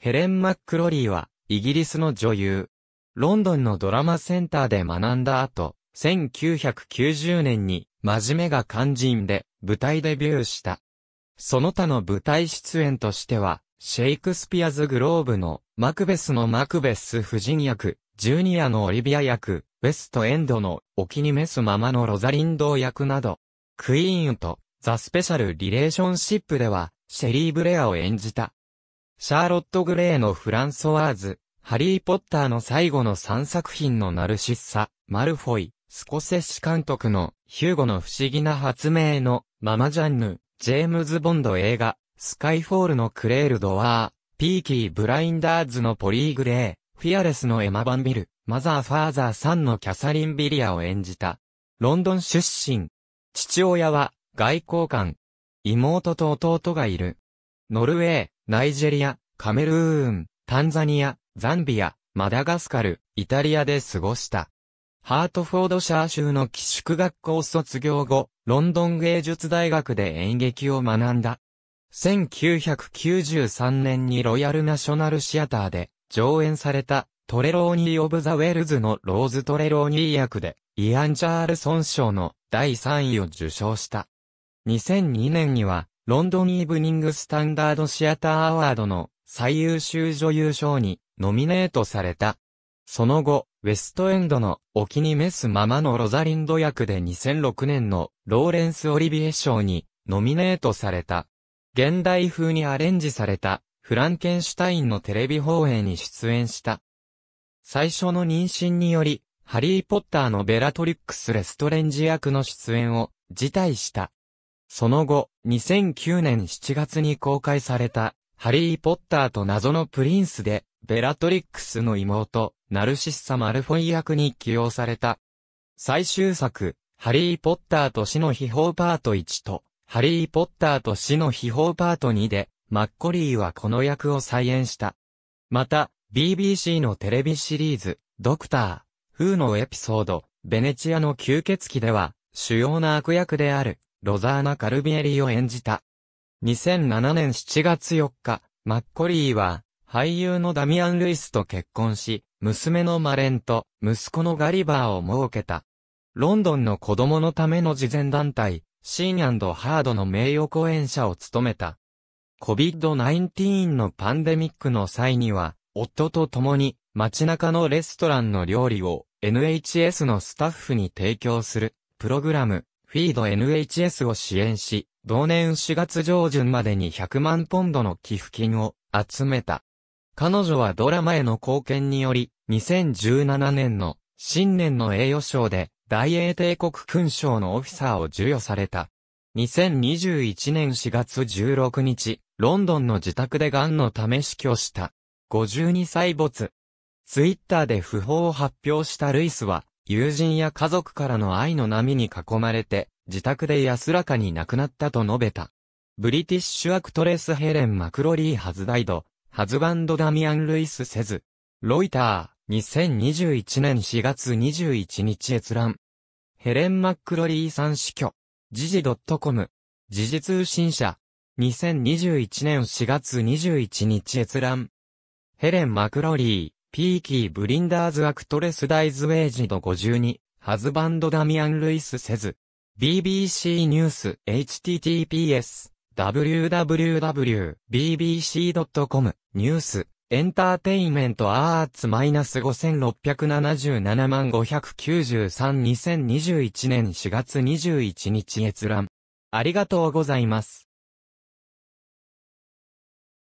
ヘレン・マックロリーは、イギリスの女優。ロンドンのドラマセンターで学んだ後、1990年に、真面目が肝心で、舞台デビューした。その他の舞台出演としては、シェイクスピアズ・グローブの、マクベスのマクベス夫人役、ジュニアのオリビア役、ウェストエンドの、お気に召すままのロザリンド役など、クイーンと、ザ・スペシャル・リレーションシップでは、シェリー・ブレアを演じた。シャーロット・グレーのフランソワーズ、ハリー・ポッターの最後の3作品のナルシッサ、マルフォイ、スコセッシ監督のヒューゴの不思議な発明のママジャンヌ、ジェームズ・ボンド映画、スカイフォールのクレール・ドワー、ピーキー・ブラインダーズのポリー・グレー、フィアレスのエマ・バンビル、マザー・ファーザーさんのキャサリン・ビリアを演じた。ロンドン出身。父親は外交官。妹と弟がいる。ノルウェー、ナイジェリア、カメルーン、タンザニア、ザンビア、マダガスカル、イタリアで過ごした。ハートフォードシャー州の寄宿学校卒業後、ロンドン芸術大学で演劇を学んだ。1993年にロイヤルナショナルシアターで上演されたトレローニー・オブ・ザ・ウェルズのローズ・トレローニー役でイアン・チャールソン賞の第3位を受賞した。2002年にはロンドンイブニングスタンダードシアターアワードの最優秀女優賞にノミネートされた。その後、ウェストエンドのお気に召すままのロザリンド役で2006年のローレンス・オリビエ賞にノミネートされた。現代風にアレンジされたフランケンシュタインのテレビ放映に出演した。最初の妊娠により、ハリー・ポッターのベラトリックス・レストレンジ役の出演を辞退した。その後、2009年7月に公開された、ハリー・ポッターと謎のプリンスで、ベラトリックスの妹、ナルシッサ・マルフォイ役に起用された。最終作、ハリー・ポッターと死の秘宝パート1と、ハリー・ポッターと死の秘宝パート2で、マッコリーはこの役を再演した。また、BBC のテレビシリーズ、ドクター、フーのエピソード、ベネチアの吸血鬼では、主要な悪役である、ロザーナ・カルビエリを演じた。2007年7月4日、マッコリーは、俳優のダミアン・ルイスと結婚し、娘のマレンと息子のガリバーを設けた。ロンドンの子供のための慈善団体、シーンハードの名誉講演者を務めた。COVID-19 のパンデミックの際には、夫と共に街中のレストランの料理を NHS のスタッフに提供するプログラムフィード NHS を支援し、同年4月上旬までに100万ポンドの寄付金を集めた。彼女はドラマへの貢献により、2017年の新年の栄誉賞で大英帝国勲章のオフィサーを授与された。2021年4月16日、ロンドンの自宅で癌のため死去した。52歳没。ツイッターで不法を発表したルイスは、友人や家族からの愛の波に囲まれて、自宅で安らかに亡くなったと述べた。ブリティッシュアクトレスヘレン・マクロリー・ハズダイド、ハズバンド・ダミアン・ルイス・セズ。ロイター、2021年4月21日閲覧。ヘレン・マクロリーさん死去。時事 .com。時事通信社。2021年4月21日閲覧。ヘレン・マクロリー、ピーキー・ブリンダーズ・アクトレス・ダイズ・ウェイジド52、ハズバンド・ダミアン・ルイス・セズ。BBC ニュース、https、www.bbc.com、ニュース、エンターテインメントアーツマイナス5677万593 2021年4月21日閲覧。ありがとうございます。